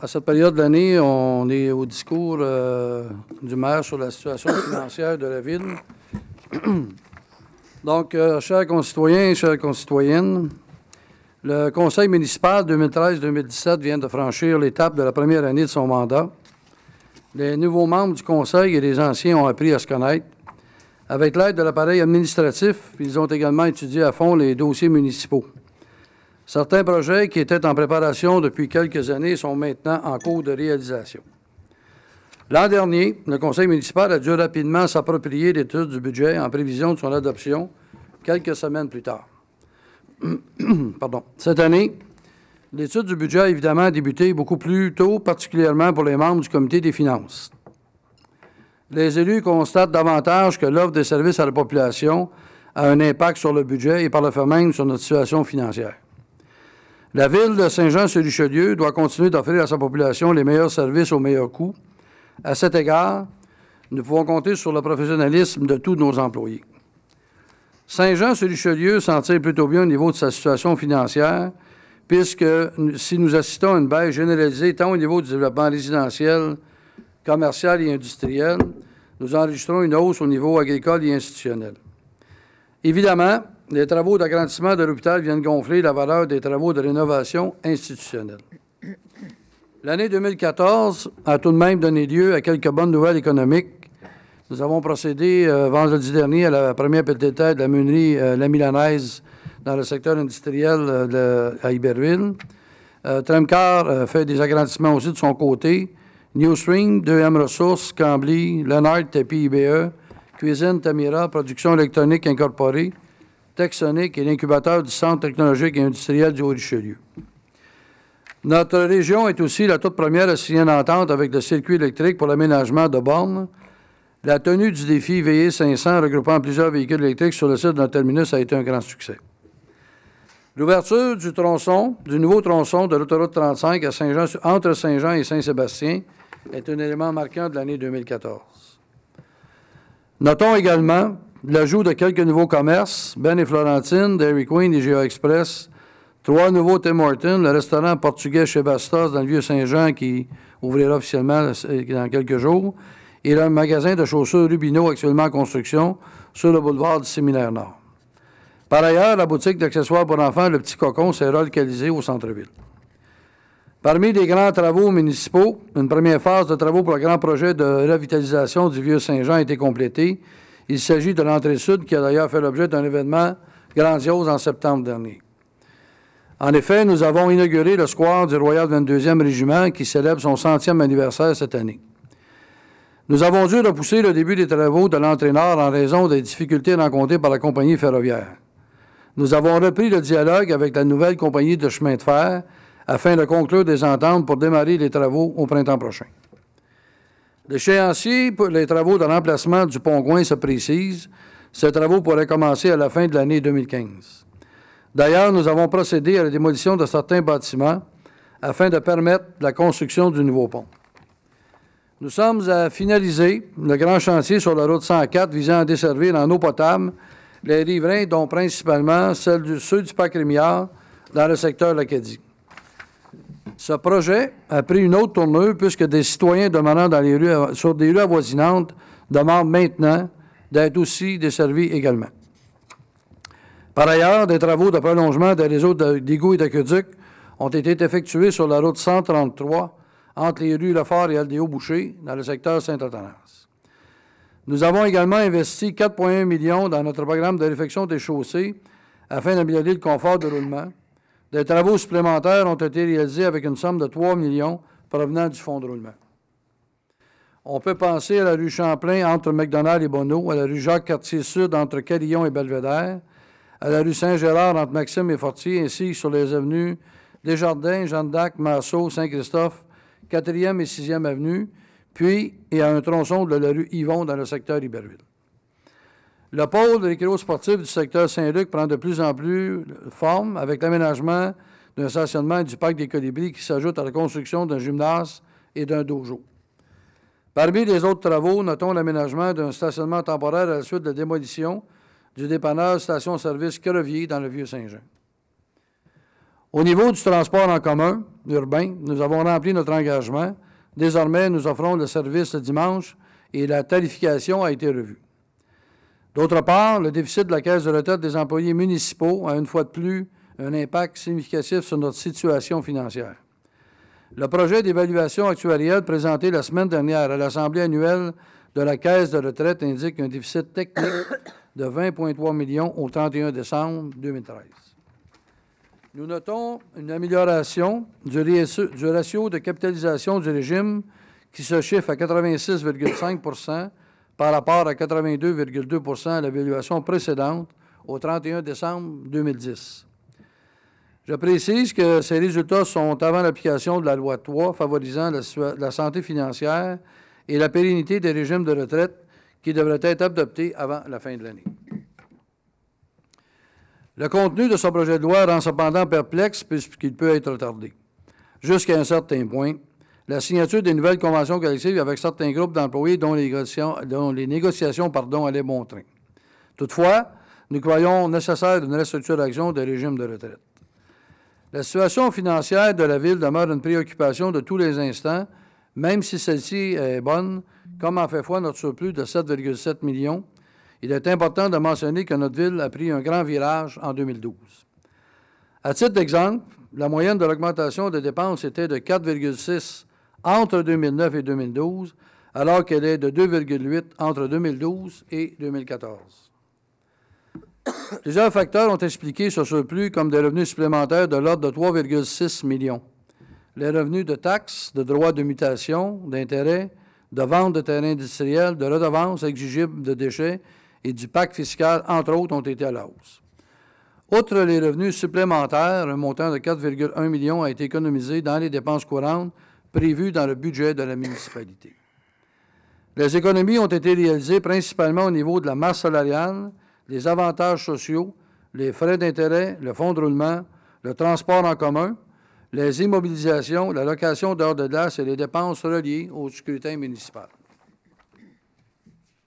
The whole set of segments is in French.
À cette période de l'année, on est au discours euh, du maire sur la situation financière de la ville. Donc, euh, chers concitoyens, et chères concitoyennes, le conseil municipal 2013-2017 vient de franchir l'étape de la première année de son mandat. Les nouveaux membres du conseil et les anciens ont appris à se connaître. Avec l'aide de l'appareil administratif, ils ont également étudié à fond les dossiers municipaux. Certains projets qui étaient en préparation depuis quelques années sont maintenant en cours de réalisation. L'an dernier, le conseil municipal a dû rapidement s'approprier l'étude du budget en prévision de son adoption quelques semaines plus tard. Pardon. Cette année, l'étude du budget a évidemment débuté beaucoup plus tôt, particulièrement pour les membres du comité des finances. Les élus constatent davantage que l'offre des services à la population a un impact sur le budget et par le fait même sur notre situation financière. La ville de Saint-Jean-sur-Richelieu doit continuer d'offrir à sa population les meilleurs services au meilleur coût. À cet égard, nous pouvons compter sur le professionnalisme de tous nos employés. Saint-Jean-sur-Richelieu s'en tire plutôt bien au niveau de sa situation financière, puisque si nous assistons à une baisse généralisée tant au niveau du développement résidentiel, commercial et industriel, nous enregistrons une hausse au niveau agricole et institutionnel. Évidemment, les travaux d'agrandissement de l'hôpital viennent gonfler la valeur des travaux de rénovation institutionnelle. L'année 2014 a tout de même donné lieu à quelques bonnes nouvelles économiques. Nous avons procédé euh, vendredi dernier à la première petite de la munerie euh, La Milanaise dans le secteur industriel euh, à Iberville. Tremcar fait des agrandissements aussi de son côté. Swing, 2M Ressources, Cambly, Leonard, TPIBE, Cuisine, Tamira, Production électronique incorporée, texonique et l'incubateur du Centre technologique et industriel du Haut-Richelieu. Notre région est aussi la toute première à signer une entente avec le circuit électrique pour l'aménagement de bornes. La tenue du défi VE 500 regroupant plusieurs véhicules électriques sur le site de notre terminus a été un grand succès. L'ouverture du tronçon, du nouveau tronçon de l'autoroute 35 entre Saint-Jean et Saint-Sébastien est un élément marquant de l'année 2014. Notons également l'ajout de quelques nouveaux commerces, Ben et Florentine, Dairy Queen et GA Express, trois nouveaux Tim Hortons, le restaurant portugais chez Bastos dans le Vieux-Saint-Jean qui ouvrira officiellement euh, dans quelques jours, et le magasin de chaussures Rubino actuellement en construction sur le boulevard du Séminaire Nord. Par ailleurs, la boutique d'accessoires pour enfants Le Petit Cocon s'est localisée au centre-ville. Parmi les grands travaux municipaux, une première phase de travaux pour le grand projet de revitalisation du Vieux-Saint-Jean a été complétée il s'agit de l'entrée sud qui a d'ailleurs fait l'objet d'un événement grandiose en septembre dernier. En effet, nous avons inauguré le square du Royal 22e Régiment qui célèbre son centième anniversaire cette année. Nous avons dû repousser le début des travaux de l'entrée nord en raison des difficultés rencontrées par la compagnie ferroviaire. Nous avons repris le dialogue avec la nouvelle compagnie de chemin de fer afin de conclure des ententes pour démarrer les travaux au printemps prochain. L'échéancier pour les travaux de remplacement du pont Gouin se précise. Ces travaux pourraient commencer à la fin de l'année 2015. D'ailleurs, nous avons procédé à la démolition de certains bâtiments afin de permettre la construction du nouveau pont. Nous sommes à finaliser le grand chantier sur la route 104 visant à desservir en eau potable les riverains, dont principalement ceux du, sud du parc Rémillard dans le secteur de l'Acadie. Ce projet a pris une autre tournure puisque des citoyens demandant dans les rues, sur des rues avoisinantes demandent maintenant d'être aussi desservis également. Par ailleurs, des travaux de prolongement des réseaux d'égouts et d'aqueduc ont été effectués sur la route 133 entre les rues Lefort et Aldéo-Boucher dans le secteur Saint-Athanas. Nous avons également investi 4,1 millions dans notre programme de réfection des chaussées afin d'améliorer le confort de roulement des travaux supplémentaires ont été réalisés avec une somme de 3 millions provenant du fonds de roulement. On peut penser à la rue Champlain entre McDonald et Bonneau, à la rue Jacques-Cartier-Sud entre Carillon et Belvédère, à la rue Saint-Gérard entre Maxime et Fortier, ainsi que sur les avenues Desjardins, jeanne dac Marceau, Saint-Christophe, 4e et 6e Avenue, puis et à un tronçon de la rue Yvon dans le secteur Iberville. Le pôle écolo-sportif du secteur Saint-Luc prend de plus en plus forme avec l'aménagement d'un stationnement du parc des Colibris qui s'ajoute à la construction d'un gymnase et d'un dojo. Parmi les autres travaux, notons l'aménagement d'un stationnement temporaire à la suite de la démolition du dépanneur station-service Crevier dans le Vieux-Saint-Jean. Au niveau du transport en commun urbain, nous avons rempli notre engagement. Désormais, nous offrons le service le dimanche et la tarification a été revue. D'autre part, le déficit de la caisse de retraite des employés municipaux a une fois de plus un impact significatif sur notre situation financière. Le projet d'évaluation actuarielle présenté la semaine dernière à l'Assemblée annuelle de la Caisse de retraite indique un déficit technique de 20,3 millions au 31 décembre 2013. Nous notons une amélioration du, du ratio de capitalisation du régime qui se chiffre à 86,5 par rapport à 82,2 à l'évaluation précédente au 31 décembre 2010. Je précise que ces résultats sont avant l'application de la loi 3 favorisant la, santé financière et la pérennité des régimes de retraite qui devraient être adoptés avant la fin de l'année. Le contenu de ce projet de loi rend cependant perplexe puisqu'il peut être retardé jusqu'à un certain point la signature des nouvelles conventions collectives avec certains groupes d'employés dont les négociations, dont les pardon, allaient bon train. Toutefois, nous croyons nécessaire une restructuration des régimes de retraite. La situation financière de la Ville demeure une préoccupation de tous les instants, même si celle-ci est bonne, comme en fait foi notre surplus de 7,7 millions. Il est important de mentionner que notre Ville a pris un grand virage en 2012. À titre d'exemple, la moyenne de l'augmentation des dépenses était de 4,6 entre 2009 et 2012, alors qu'elle est de 2,8 entre 2012 et 2014. Plusieurs facteurs ont expliqué ce surplus comme des revenus supplémentaires de l'ordre de 3,6 millions. Les revenus de taxes, de droits de mutation, d'intérêts, de vente de terrains industriels, de redevances exigibles de déchets et du pacte fiscal, entre autres, ont été à la hausse. Outre les revenus supplémentaires, un montant de 4,1 millions a été économisé dans les dépenses courantes prévus dans le budget de la municipalité. Les économies ont été réalisées principalement au niveau de la masse salariale, les avantages sociaux, les frais d'intérêt, le fonds de roulement, le transport en commun, les immobilisations, la location d'heures de glace et les dépenses reliées au scrutin municipal.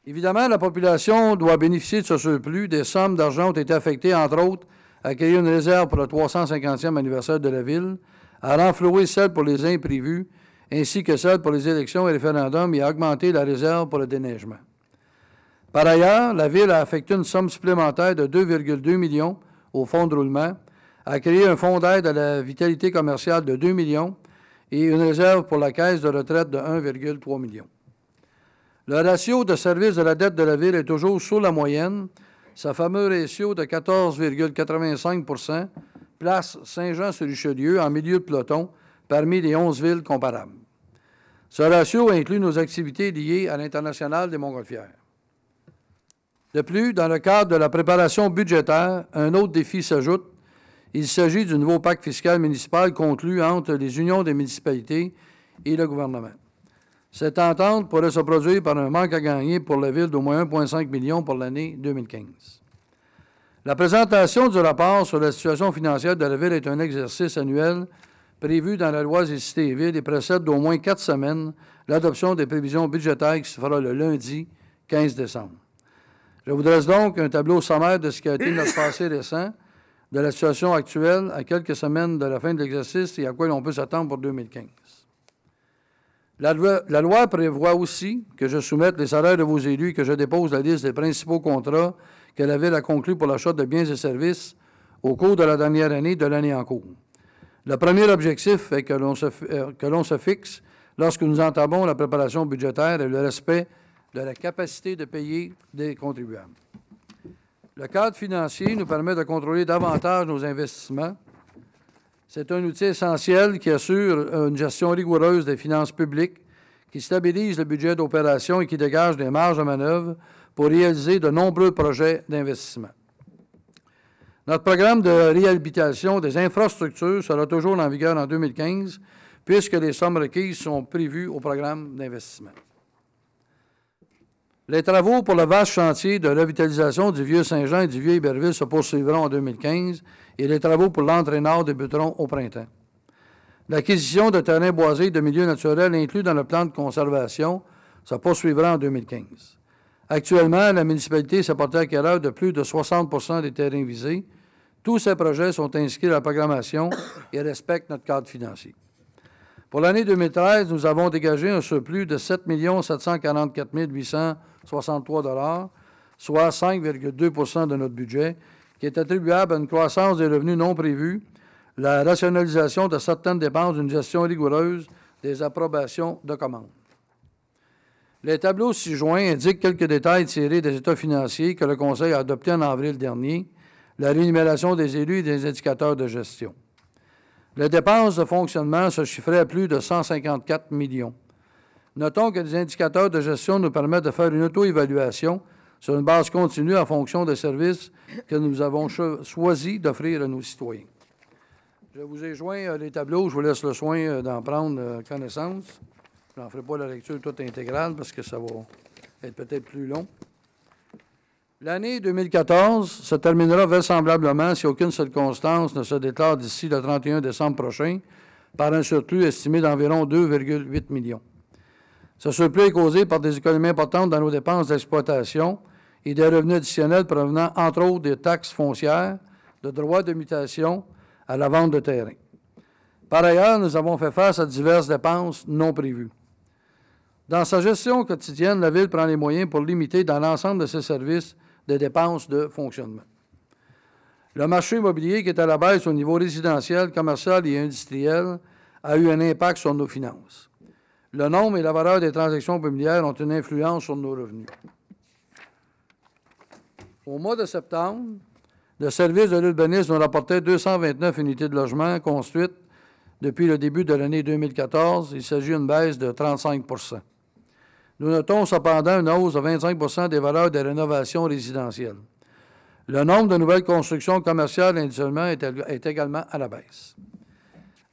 Évidemment, la population doit bénéficier de ce surplus. Des sommes d'argent ont été affectées, entre autres, à créer une réserve pour le 350e anniversaire de la ville, à renflouer celle pour les imprévus, ainsi que celle pour les élections et référendums, et à augmenter la réserve pour le déneigement. Par ailleurs, la Ville a affecté une somme supplémentaire de 2,2 millions au fonds de roulement, a créé un fonds d'aide à la vitalité commerciale de 2 millions et une réserve pour la caisse de retraite de 1,3 million. Le ratio de service de la dette de la Ville est toujours sous la moyenne, sa fameux ratio de 14,85 place Saint-Jean-sur-Richelieu en milieu de peloton parmi les onze villes comparables. Ce ratio inclut nos activités liées à l'international des Montgolfières. De plus, dans le cadre de la préparation budgétaire, un autre défi s'ajoute. Il s'agit du nouveau pacte fiscal municipal conclu entre les unions des municipalités et le gouvernement. Cette entente pourrait se produire par un manque à gagner pour la ville d'au moins 1,5 million pour l'année 2015. La présentation du rapport sur la situation financière de la Ville est un exercice annuel prévu dans la loi des cités et villes et précède d'au moins quatre semaines l'adoption des prévisions budgétaires qui se fera le lundi 15 décembre. Je vous dresse donc un tableau sommaire de ce qui a été notre passé récent, de la situation actuelle à quelques semaines de la fin de l'exercice et à quoi l'on peut s'attendre pour 2015. La loi, prévoit aussi que je soumette les salaires de vos élus et que je dépose la liste des principaux contrats que la Ville a conclus pour l'achat de biens et services au cours de la dernière année de l'année en cours. Le premier objectif est que l'on se, euh, se, fixe lorsque nous entamons la préparation budgétaire et le respect de la capacité de payer des contribuables. Le cadre financier nous permet de contrôler davantage nos investissements c'est un outil essentiel qui assure euh, une gestion rigoureuse des finances publiques, qui stabilise le budget d'opération et qui dégage des marges de manœuvre pour réaliser de nombreux projets d'investissement. Notre programme de réhabilitation des infrastructures sera toujours en vigueur en 2015, puisque les sommes requises sont prévues au programme d'investissement. Les travaux pour le vaste chantier de revitalisation du vieux Saint-Jean et du vieux hiberville se poursuivront en 2015 et les travaux pour l'entrée nord débuteront au printemps. L'acquisition de terrains boisés de milieux naturels inclus dans le plan de conservation se poursuivra en 2015. Actuellement, la municipalité s'est portée acquéreur de plus de 60 des terrains visés. Tous ces projets sont inscrits à la programmation et respectent notre cadre financier. Pour l'année 2013, nous avons dégagé un surplus de 7 744 800 63 soit 5,2 de notre budget, qui est attribuable à une croissance des revenus non prévus, la rationalisation de certaines dépenses, une gestion rigoureuse des approbations de commandes. Les tableaux ci-joints indiquent quelques détails tirés des états financiers que le Conseil a adoptés en avril dernier, la rémunération des élus et des indicateurs de gestion. Les dépenses de fonctionnement se chiffraient à plus de 154 millions. Notons que les indicateurs de gestion nous permettent de faire une auto-évaluation sur une base continue en fonction des services que nous avons choisi d'offrir à nos citoyens. Je vous ai joint euh, les tableaux. Je vous laisse le soin euh, d'en prendre euh, connaissance. Je n'en ferai pas la lecture toute intégrale parce que ça va être peut-être plus long. L'année 2014 se terminera vraisemblablement, si aucune circonstance ne se déclare d'ici le 31 décembre prochain, par un surplus estimé d'environ 2,8 millions. Ce surplus est causé par des économies importantes dans nos dépenses d'exploitation et des revenus additionnels provenant, entre autres, des taxes foncières, de droits de mutation à la vente de terrain. Par ailleurs, nous avons fait face à diverses dépenses non prévues. Dans sa gestion quotidienne, la Ville prend les moyens pour limiter dans l'ensemble de ses services des dépenses de fonctionnement. Le marché immobilier qui est à la baisse au niveau résidentiel, commercial et industriel a eu un impact sur nos finances le nombre et la valeur des transactions immobilières ont une influence sur nos revenus. Au mois de septembre, le service de l'urbanisme nous rapportait 229 unités de logement construites depuis le début de l'année 2014. Il s'agit d'une baisse de 35 Nous notons cependant une hausse de 25 des valeurs des rénovations résidentielles. Le nombre de nouvelles constructions commerciales et est, est également à la baisse.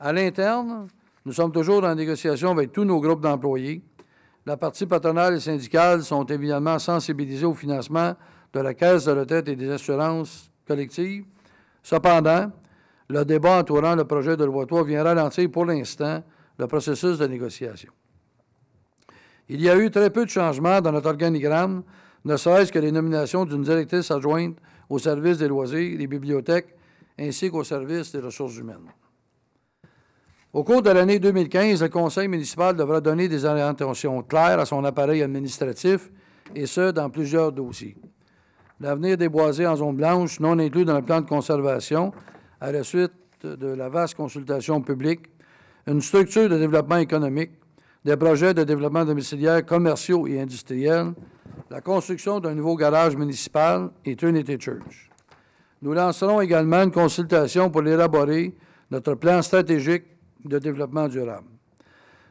À l'interne, nous sommes toujours en négociation avec tous nos groupes d'employés. La partie patronale et syndicale sont évidemment sensibilisées au financement de la Caisse de retraite et des assurances collectives. Cependant, le débat entourant le projet de loi 3 vient ralentir pour l'instant le processus de négociation. Il y a eu très peu de changements dans notre organigramme, ne serait-ce que les nominations d'une directrice adjointe au service des loisirs, des bibliothèques, ainsi qu'au service des ressources humaines. Au cours de l'année 2015, le conseil municipal devra donner des orientations claires à son appareil administratif, et ce, dans plusieurs dossiers. L'avenir des boisés en zone blanche, non inclus dans le plan de conservation, à la suite de la vaste consultation publique, une structure de développement économique, des projets de développement domiciliaire commerciaux et industriels, la construction d'un nouveau garage municipal et Trinity Church. Nous lancerons également une consultation pour élaborer notre plan stratégique de développement durable.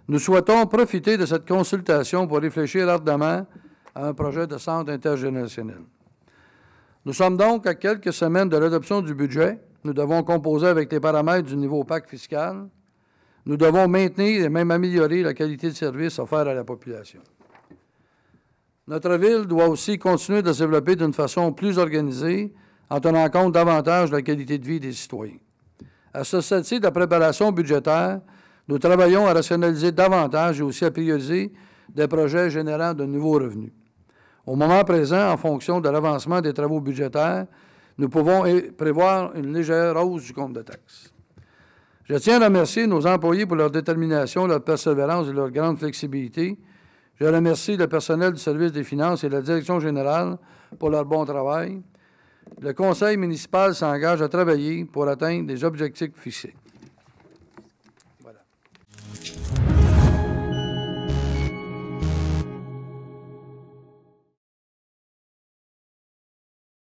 Nous souhaitons profiter de cette consultation pour réfléchir ardemment à un projet de centre intergénérationnel. Nous sommes donc à quelques semaines de l'adoption du budget. Nous devons composer avec les paramètres du niveau PAC fiscal. Nous devons maintenir et même améliorer la qualité de service offert à la population. Notre ville doit aussi continuer de se développer d'une façon plus organisée en tenant compte davantage de la qualité de vie des citoyens. À ce stade de la préparation budgétaire, nous travaillons à rationaliser davantage et aussi à prioriser des projets générant de nouveaux revenus. Au moment présent, en fonction de l'avancement des travaux budgétaires, nous pouvons prévoir une légère hausse du compte de taxes. Je tiens à remercier nos employés pour leur détermination, leur persévérance et leur grande flexibilité. Je remercie le personnel du service des finances et la direction générale pour leur bon travail. Le conseil municipal s'engage à travailler pour atteindre des objectifs fixés.